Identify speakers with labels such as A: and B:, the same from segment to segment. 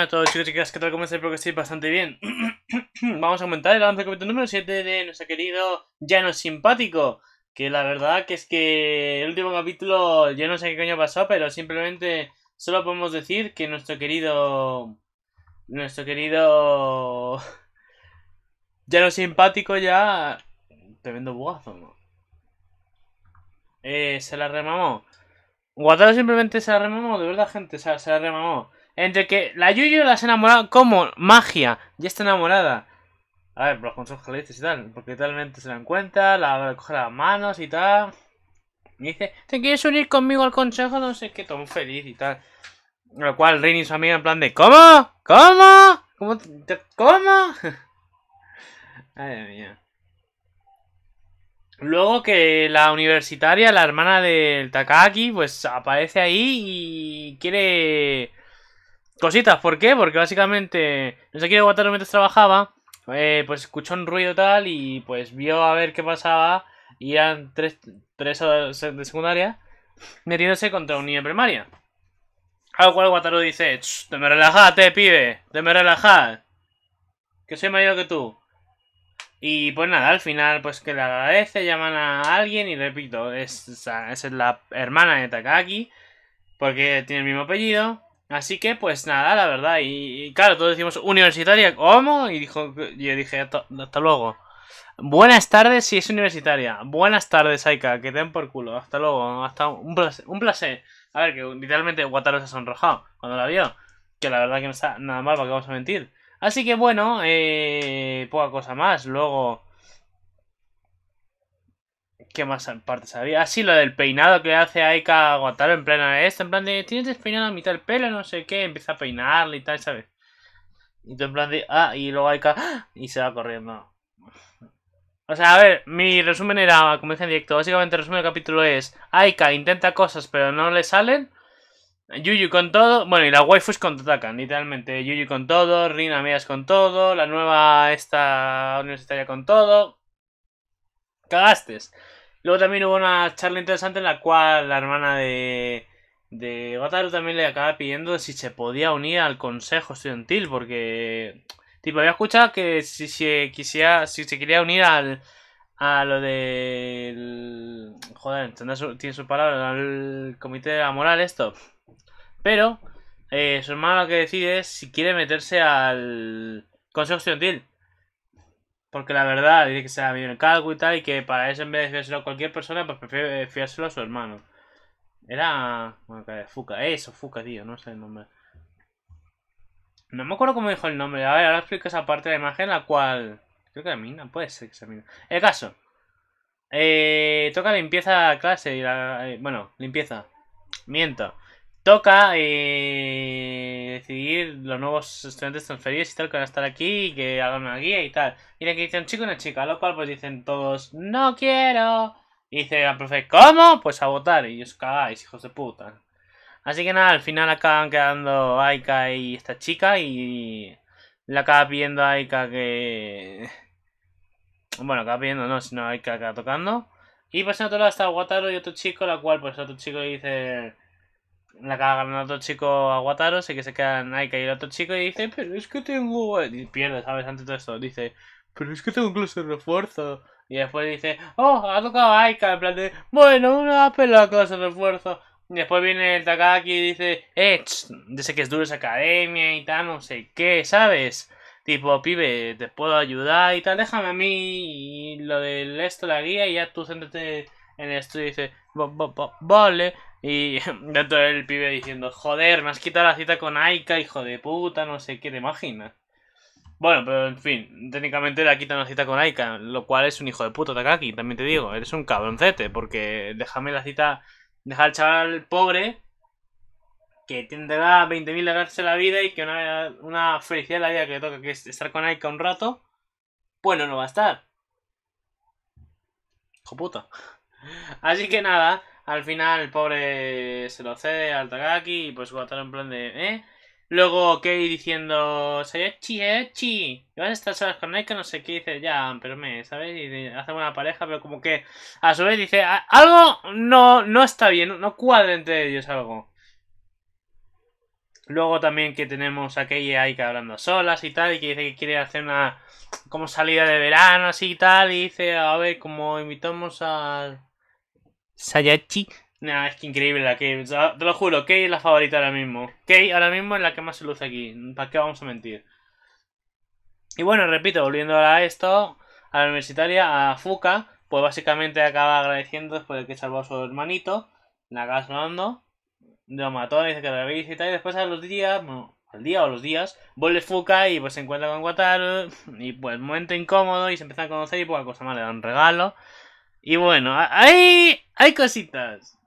A: Hola a todos chicos y chicas, ¿qué tal? ¿Cómo estáis? Espero que bastante bien. Vamos a aumentar el avance capítulo número 7 de nuestro querido Llano Simpático. Que la verdad que es que el último capítulo, yo no sé qué coño pasó, pero simplemente solo podemos decir que nuestro querido... Nuestro querido... Llano Simpático ya... Tremendo bugazo, ¿no? Eh, se la remamó. Guatalo simplemente se la remamó, de verdad gente, se la remamó. Entre que la Yuyu las enamorado como magia, ya está enamorada. A ver, los consejos que y tal, porque totalmente se dan cuenta, la coge las manos y tal. Y dice, ¿te quieres unir conmigo al consejo? No sé qué, todo feliz y tal. Lo cual Rin y su amiga en plan de, ¿cómo? ¿Cómo? ¿Cómo? ¿Cómo? Ay, Luego que la universitaria, la hermana del Takaki, pues aparece ahí y quiere cositas. ¿Por qué? Porque básicamente no sé quién Wataru mientras trabajaba. Eh, pues escuchó un ruido tal y pues vio a ver qué pasaba. Y eran tres, tres de secundaria metiéndose contra un niño de primaria. Al cual Wataru dice, te me relajate, pibe, te me relajad. Que soy mayor que tú. Y pues nada, al final pues que le agradece, llaman a alguien y repito, es la hermana de Takaki, porque tiene el mismo apellido. Así que, pues nada, la verdad. Y, claro, todos decimos, universitaria, ¿cómo? Y dijo, yo dije, hasta, luego. Buenas tardes si es universitaria. Buenas tardes, Aika, que te den por culo. Hasta luego, hasta un placer. Un placer. A ver, que literalmente Wataru se ha sonrojado cuando la vio. Que la verdad que no está nada mal, porque vamos a mentir. Así que bueno, eh, poca cosa más. Luego ¿Qué más partes había? Así ah, lo del peinado que hace Aika aguantar en plena esta, en plan de tienes despeinado a mitad el pelo, no sé qué, empieza a peinarle y tal, ¿sabes? Y tú en plan de, ah, y luego Aika, ah", y se va corriendo. O sea, a ver, mi resumen era, como dije en directo, básicamente el resumen del capítulo es, Aika intenta cosas pero no le salen, Yuyu con todo, bueno, y las waifus contraatacan, literalmente, Yuyu con todo, Rina Mías con todo, la nueva esta universitaria con todo, cagaste. Luego también hubo una charla interesante en la cual la hermana de, de Wataru también le acaba pidiendo si se podía unir al consejo estudiantil, porque tipo había escuchado que si se quisiera, si se quería unir al a lo del joder, tiene su palabra al comité de la moral esto. Pero eh, su hermana lo que decide es si quiere meterse al consejo estudiantil. Porque la verdad, dice que se sea el calco y tal, y que para eso en vez de fiárselo a cualquier persona, pues prefiere eh, fiárselo a su hermano. Era. Bueno, que Fuca, eso, Fuca, tío, no sé el nombre. No me acuerdo cómo dijo el nombre. A ver, ahora explico esa parte de la imagen, la cual. Creo que mí Mina, puede ser que sea Mina. El caso. Eh, toca limpieza clase y la. Eh, bueno, limpieza. Miento toca eh, decidir los nuevos estudiantes transferidos y tal que van a estar aquí y que hagan una guía y tal. Y que dice un chico y una chica, lo cual pues dicen todos, no quiero. Y dice al profe, ¿cómo? Pues a votar. Y ellos cagáis, hijos de puta. Así que nada, al final acaban quedando Aika y esta chica y le acaba pidiendo a Aika que... Bueno, acaba pidiendo no, sino Aika acaba tocando. Y pasando todo hasta otro lado está Wataru y otro chico, la cual pues otro chico dice la acaba ganando otro chico a sé que se quedan Aika y el otro chico y dice, pero es que tengo... Y pierde, ¿sabes? Ante todo esto, dice, pero es que tengo clase de refuerzo. Y después dice, oh, ha tocado Aika, en plan de, bueno, una pela clase de refuerzo. Y después viene el Takaki y dice, eh, dice que es duro esa academia y tal, no sé qué, ¿sabes? Tipo, pibe, te puedo ayudar y tal, déjame a mí lo del esto, la guía, y ya tú céntrate en esto y dice, vale. Y dentro el pibe diciendo, joder, me has quitado la cita con Aika, hijo de puta, no sé qué, te imaginas. Bueno, pero en fin, técnicamente le quitado la cita con Aika, lo cual es un hijo de puta, Takaki, también te digo, eres un cabroncete, porque déjame la cita, Dejar al chaval pobre, que tendrá 20.000 de darse la vida y que una, felicidad en la vida que le toca que estar con Aika un rato, pues no, va a estar. Hijo puta. Así que nada, al final, el pobre se lo cede al Takaki y pues estar en plan de... ¿eh? Luego Kei diciendo... sayochi, Sayachi. Y vas a estar solas con él que no sé qué. dice, ya, pero me, ¿sabes? Y hace buena pareja, pero como que a su vez dice... Algo no, no está bien, no cuadra entre ellos algo. Luego también que tenemos a Kei y Aika hablando solas y tal, y que dice que quiere hacer una como salida de verano así y tal, y dice, a ver, como invitamos al... Sayachi. Nah, es que increíble la Kay. Te lo juro, Kay es la favorita ahora mismo. Kay ahora mismo es la que más se luce aquí. ¿Para qué vamos a mentir? Y bueno, repito, volviendo ahora a esto, a la universitaria, a Fuka, pues básicamente acaba agradeciendo después de que salvó a su hermanito, La sonando. lo mató, dice que la visita y y después a los días, bueno, al día o los días, vuelve Fuka y pues se encuentra con Wataru, y pues momento incómodo, y se empieza a conocer y pues a cosa más, le dan un regalo. Y bueno, ahí hay cositas.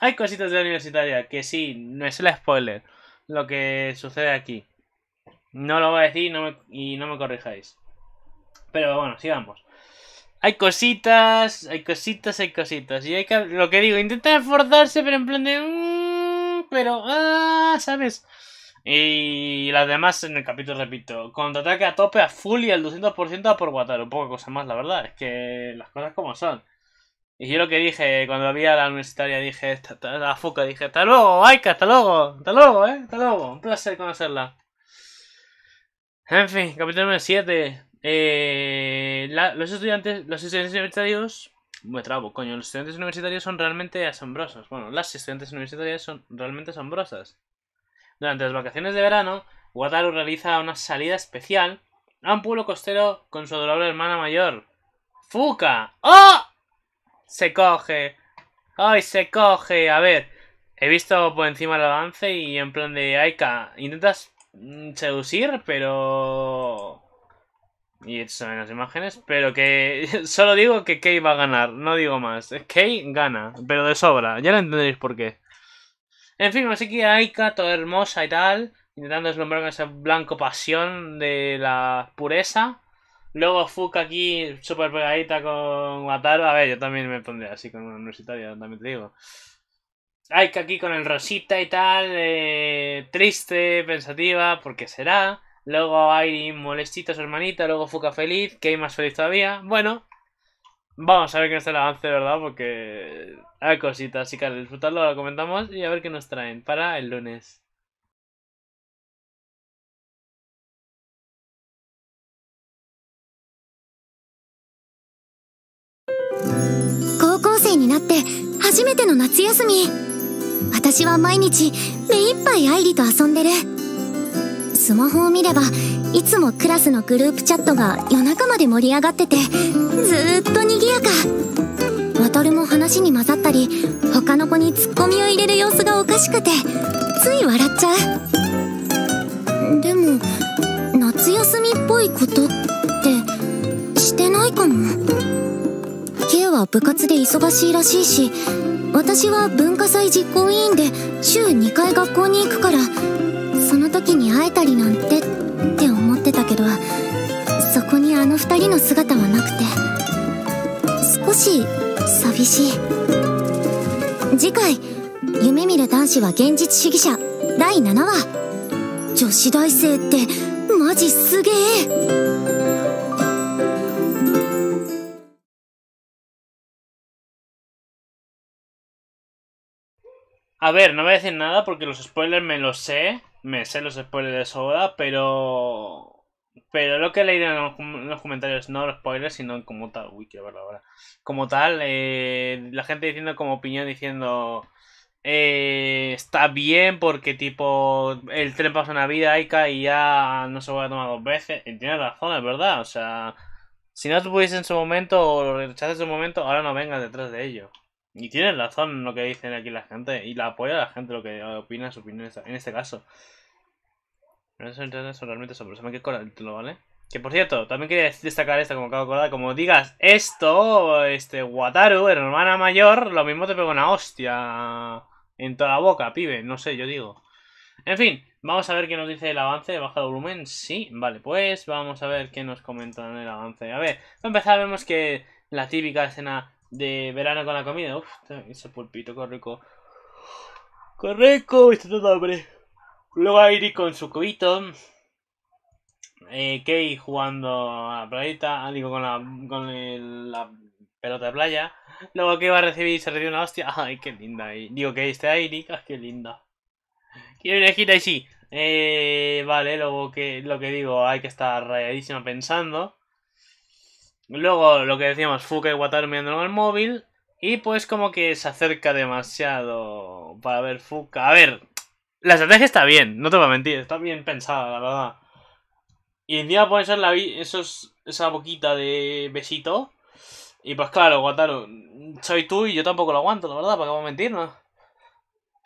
A: Hay cositas de la universitaria que sí, no es el spoiler lo que sucede aquí. No lo voy a decir y no me corrijáis. Pero bueno, sigamos. Hay cositas, hay cositas, hay cositas. Y hay lo que digo, intenta esforzarse, pero en plan de... Mm, pero... Ah, ¿Sabes? Y las demás en el capítulo, repito, contraataque a tope a full y al 200% a por Guataro. Poca cosa más, la verdad. Es que las cosas como son. Y yo lo que dije cuando había la universitaria, dije, Fuca, dije, hasta luego, Aika, hasta luego, hasta luego, eh, hasta luego, un placer conocerla. En fin, capítulo número 7. Eh, los estudiantes, los estudiantes universitarios, me trabo, coño, los estudiantes universitarios son realmente asombrosos. Bueno, las estudiantes universitarias son realmente asombrosas. Durante las vacaciones de verano, Wataru realiza una salida especial a un pueblo costero con su adorable hermana mayor, Fuka. ¡Oh! se coge. Ay, se coge. A ver, he visto por encima el avance y en plan de Aika, intentas mm, seducir, pero... Y eso en las imágenes, pero que solo digo que Kei va a ganar, no digo más. Kei gana, pero de sobra, ya lo entenderéis por qué. En fin, así que Aika, toda hermosa y tal, intentando deslumbrar con ese blanco pasión de la pureza. Luego Fuca aquí, súper pegadita con Wataru. A ver, yo también me pondré así con una universitaria, también te digo. Aika aquí con el Rosita y tal, eh, triste, pensativa, porque será. Luego Airi molestita su hermanita, luego Fuca feliz, hay más feliz todavía. Bueno, vamos a ver qué nos trae el avance, ¿verdad? Porque hay cositas, así que al disfrutarlo lo comentamos y a ver qué nos traen para el lunes.
B: 初めての夏休み私は毎日目いっぱい愛理と遊んでるスマホを見ればいつもクラスのグループチャットが夜中まで盛り上がっててずーっと賑やか渡るも話に混ざったり他の子にツッコミを入れる様子がおかしくてつい笑っちゃうでも夏休みっぽいことってしてないかも週は部活で忙しいらしいし私は文化祭実行委員で週2回学校に行くからその時に会えたりなんてって思ってたけどそこにあの2人の姿はなくて少し寂しい次回「夢見る男子は現実主義者」第7話女子大生ってマジすげえ
A: A ver, no voy a decir nada porque los spoilers me los sé. Me sé los spoilers de sobra, pero. Pero lo que he leído en los, comentarios, no los spoilers, sino como tal. Uy, qué verdad ahora. Como tal, eh, la gente diciendo como opinión, diciendo. Eh, está bien porque, tipo, el tren pasa una vida, Aika, y ya no se vuelve a tomar dos veces. Y tiene razón, es verdad. O sea, si no te en su momento o lo en su momento, ahora no vengas detrás de ello. Y tienen razón lo que dicen aquí la gente. Y la apoya la gente lo que opina, su opinión en este caso. Pero eso realmente sorpresa. que con el título, ¿vale? Que por cierto, también quería destacar esta como acabo de Como digas esto, este Wataru, hermana mayor, lo mismo te pega una hostia en toda la boca, pibe. No sé, yo digo. En fin, vamos a ver qué nos dice el avance. ¿Baja de volumen? Sí, vale, pues vamos a ver qué nos comentan el avance. A ver, para empezar, vemos que la típica escena de verano con la comida. Uf, ese pulpito, qué rico. Qué rico, está todo Luego Airi con su cubito. Eh, Kay jugando a la playita, ah, digo, con la, con la pelota de playa. Luego que va a recibir, se recibe una hostia. Ay, qué linda. Digo que este ay, ah, qué linda. Quiero una gira y sí. Eh, vale, luego que lo que digo, hay que estar rayadísima pensando. Luego, lo que decíamos, Fuka y Wataru mirando el móvil. Y pues como que se acerca demasiado para ver Fuka. A ver, la estrategia está bien, no te voy a mentir, está bien pensada, la verdad. Y día puede ser la, esos, esa boquita de besito. Y pues claro, Wataru, soy tú y yo tampoco lo aguanto, la verdad, ¿para qué vamos a ¿no?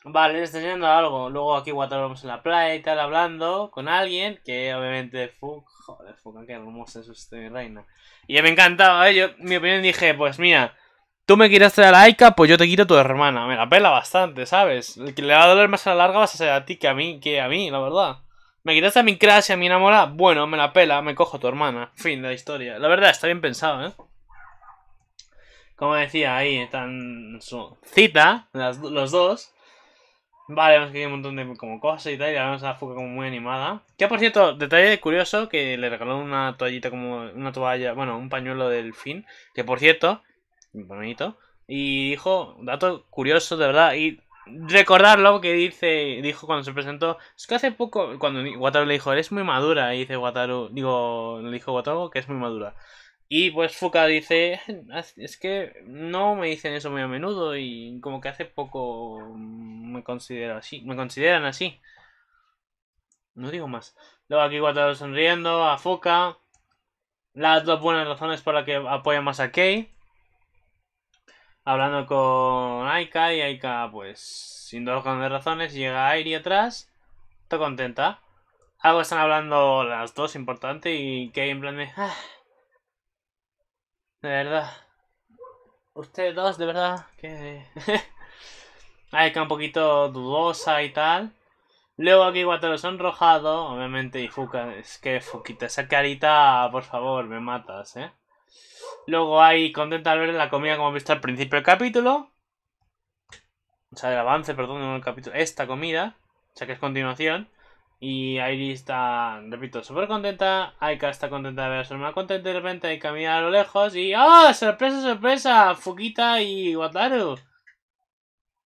A: Vale, les enseñando algo. Luego aquí vamos en la playa y tal, hablando con alguien que obviamente joder, que qué hermosa es usted, mi reina. Y me encantaba, ¿eh? yo, mi opinión dije, pues mira, tú me quieres traer a la Aika, pues yo te quito a tu hermana. Me la pela bastante, ¿sabes? El que le va a doler más a la larga vas a ser a ti que a mí, que a mí, la verdad. ¿Me quitaste a mi crash y a mi enamorada? Bueno, me la pela, me cojo a tu hermana. Fin de la historia. La verdad, está bien pensado, ¿eh? Como decía ahí, están su cita, los dos. Vale, hemos que un montón de como cosas y tal, y la vemos a la como muy animada. Que por cierto, detalle curioso, que le regaló una toallita como una toalla, bueno, un pañuelo del fin, que por cierto, bonito. Y dijo, dato curioso de verdad, y recordarlo que dice, dijo cuando se presentó, es que hace poco, cuando Wataru le dijo, eres muy madura, y dice Wataru, digo, le dijo Wataru que es muy madura. Y pues Fuka dice, es que no me dicen eso muy a menudo y como que hace poco me considero así, me consideran así. No digo más. Luego aquí Wataru sonriendo a Fuka. Las dos buenas razones por las que apoya más a Kei. Hablando con Aika y Aika pues sin dos grandes razones llega Airi atrás. Está contenta. Algo están hablando las dos importante y Kei en plan de... Ah, de verdad. Ustedes dos, de verdad, que... Hay que un poquito dudosa y tal. Luego aquí lo sonrojado, obviamente, y Fuca, es que Fuquita, esa carita, por favor, me matas, ¿eh? Luego hay contenta al ver la comida como he visto al principio del capítulo. O sea, el avance, perdón, el capítulo. Esta comida, o sea que es continuación. Y Airi está, repito, súper contenta. Aika está contenta de ver a su hermana contenta. Y de repente hay caminar a lo lejos y ¡Oh, ¡Sorpresa, sorpresa! Fuquita y Wataru.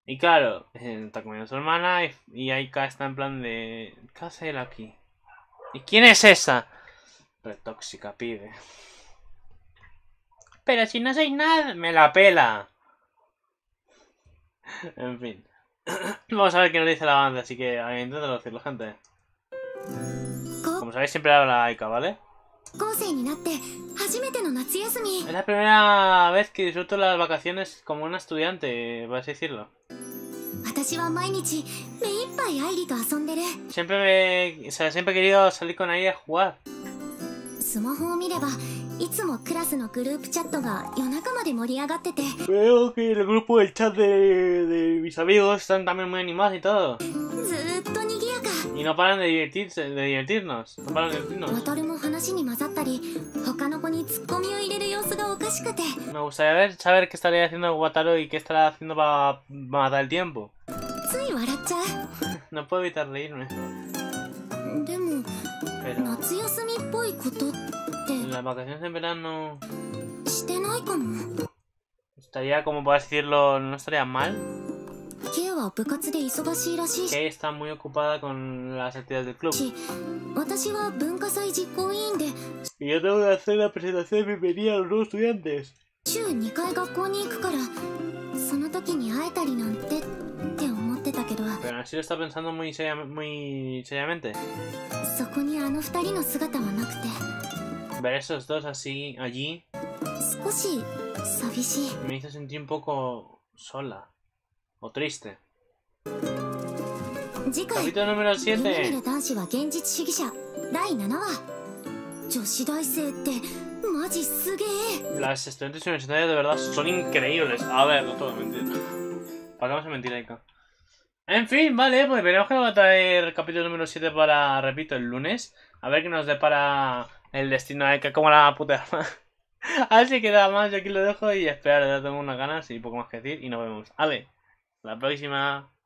A: Y claro, eh, está comiendo a su hermana y, Aika está en plan de... ¿Qué hace él aquí? ¿Y quién es esa? Retóxica, pide! Pero si no sois nada, me la pela. en fin. Vamos a ver qué nos dice la banda, así que intento decirlo, gente. Como sabéis, siempre habla Aika, ¿vale? Es la primera vez que disfruto las vacaciones como un estudiante, vas a decirlo. Siempre me, o sea, siempre he querido salir con ella a jugar. Veo que el grupo del chat de mis amigos están también muy animados y todo. Y no paran de divertirse, de divertirnos. No paran de divertirnos. Me gustaría ver, saber qué estaría haciendo Wataru y qué estará haciendo para matar el tiempo. No puedo evitar reírme. Pero... Las vacaciones de verano... Estaría como, para decirlo, no estaría mal.
B: は部活で忙しいらしいし、私は文化祭実行委員で、週2回学校に行くから、その時に会えたりなんてって思ってたけど、そこにあの2人の姿はなくて、
A: ver esos dos así allí me hizo sentir un poco sola o triste.
B: Capítulo número 7
A: Las estudiantes universitarias de verdad son increíbles A ver, no todo mentira ¿Para vamos a mentir, Aika? En fin, vale, pues veremos que nos va a traer capítulo número 7 para, repito, el lunes A ver qué nos depara el destino de eh, Aika como la puta Así que nada más, yo aquí lo dejo y esperar, ya tengo unas ganas y poco más que decir y nos vemos. Vale, la próxima.